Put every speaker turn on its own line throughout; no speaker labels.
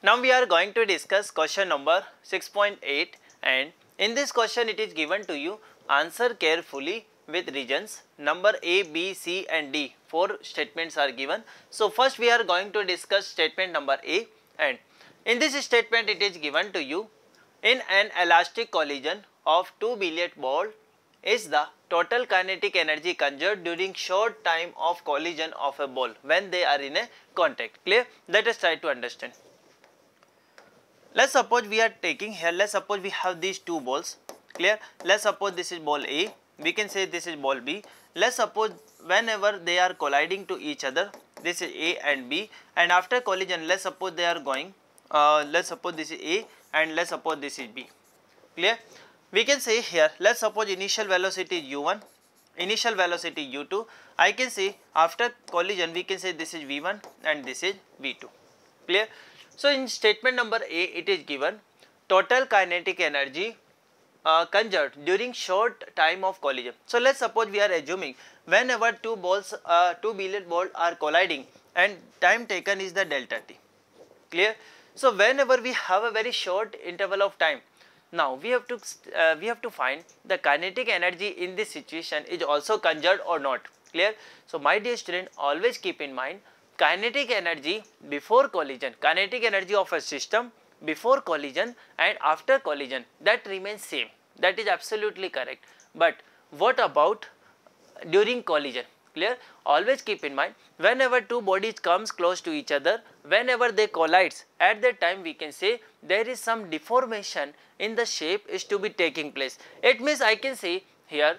Now we are going to discuss question number 6.8 and in this question it is given to you answer carefully with regions number A, B, C and D four statements are given. So first we are going to discuss statement number A and in this statement it is given to you in an elastic collision of two billiard ball is the total kinetic energy conserved during short time of collision of a ball when they are in a contact clear let us try to understand Let's suppose we are taking here, let's suppose we have these two balls, clear? Let's suppose this is ball A, we can say this is ball B. Let's suppose whenever they are colliding to each other, this is A and B and after collision, let's suppose they are going, uh, let's suppose this is A and let's suppose this is B, clear? We can say here, let's suppose initial velocity is u1, initial velocity u2, I can say after collision we can say this is v1 and this is v2, clear? So, in statement number A, it is given total kinetic energy uh, conserved during short time of collision. So, let us suppose we are assuming whenever two balls, uh, two billiard balls are colliding and time taken is the delta t, clear? So, whenever we have a very short interval of time, now we have to uh, we have to find the kinetic energy in this situation is also conserved or not, clear? So, my dear student always keep in mind kinetic energy before collision, kinetic energy of a system before collision and after collision that remains same that is absolutely correct. But what about during collision clear always keep in mind whenever two bodies comes close to each other whenever they collides at that time we can say there is some deformation in the shape is to be taking place it means i can say here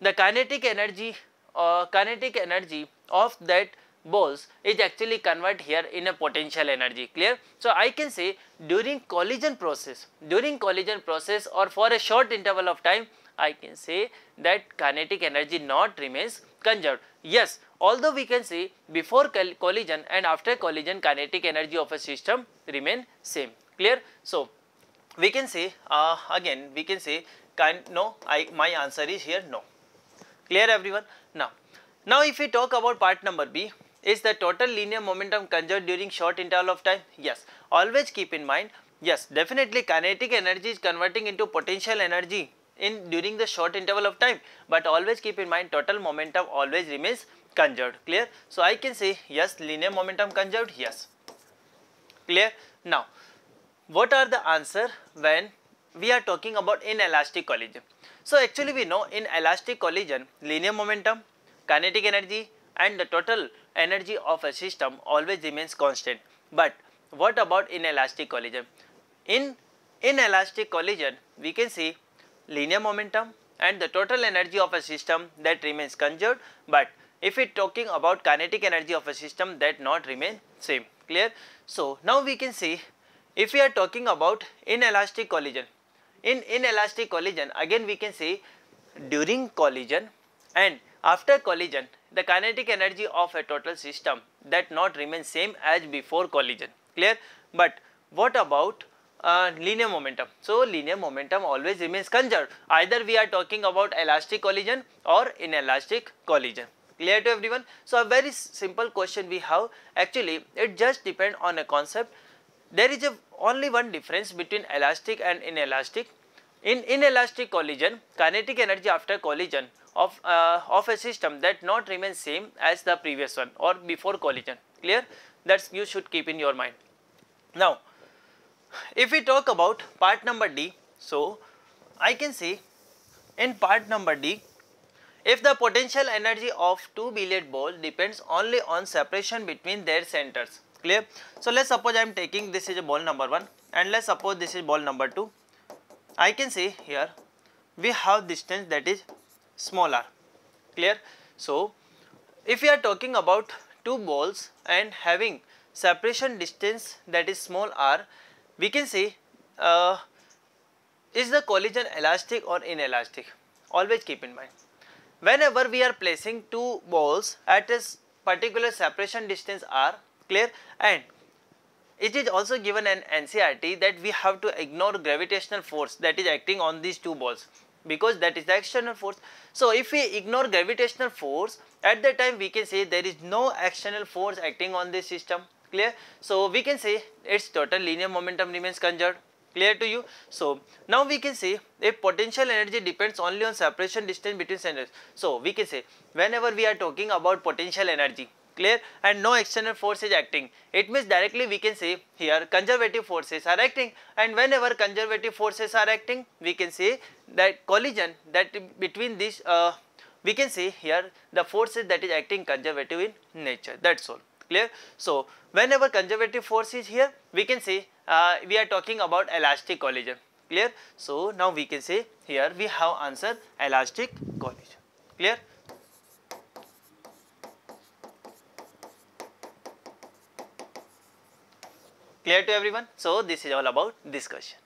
the kinetic energy uh, kinetic energy of that balls is actually converted here in a potential energy clear. So, I can say during collision process during collision process or for a short interval of time I can say that kinetic energy not remains conserved. Yes although we can say before collision and after collision kinetic energy of a system remain same clear. So, we can say uh, again we can say can no I my answer is here no clear everyone now. Now if we talk about part number B is the total linear momentum conserved during short interval of time? Yes. Always keep in mind, yes, definitely kinetic energy is converting into potential energy in during the short interval of time but always keep in mind total momentum always remains conserved clear so i can say yes linear momentum conserved yes clear now what are the answer when we are talking about inelastic collision so actually we know in elastic collision linear momentum kinetic energy and the total energy of a system always remains constant. But what about inelastic collision? In inelastic collision, we can see linear momentum and the total energy of a system that remains conserved, but if we talking about kinetic energy of a system that not remain same clear so now we can see if we are talking about inelastic collision in inelastic collision again we can see during collision and after collision the kinetic energy of a total system that not remain same as before collision clear but what about uh, linear momentum. So, linear momentum always remains conserved either we are talking about elastic collision or inelastic collision clear to everyone. So, a very simple question we have actually it just depend on a concept there is a only one difference between elastic and inelastic. In inelastic collision kinetic energy after collision of, uh, of a system that not remain same as the previous one or before collision clear that you should keep in your mind. Now if we talk about part number D so I can say in part number D if the potential energy of two billiard ball depends only on separation between their centers clear. So let's suppose I am taking this is ball number 1 and let's suppose this is ball number 2 I can say here we have distance that is small r clear. So, if we are talking about two balls and having separation distance that is small r we can say uh, is the collision elastic or inelastic always keep in mind. Whenever we are placing two balls at a particular separation distance r clear and it is also given an NCRT that we have to ignore gravitational force that is acting on these two balls because that is the external force. So if we ignore gravitational force at that time we can say there is no external force acting on this system clear. So we can say its total linear momentum remains conserved clear to you. So now we can say if potential energy depends only on separation distance between centers. So we can say whenever we are talking about potential energy clear and no external force is acting. It means directly we can say here conservative forces are acting and whenever conservative forces are acting we can say that collision that between these uh, we can say here the forces that is acting conservative in nature that is all clear. So, whenever conservative force is here we can say uh, we are talking about elastic collision clear. So, now we can say here we have answer elastic collision clear. Clear to everyone? So, this is all about this question.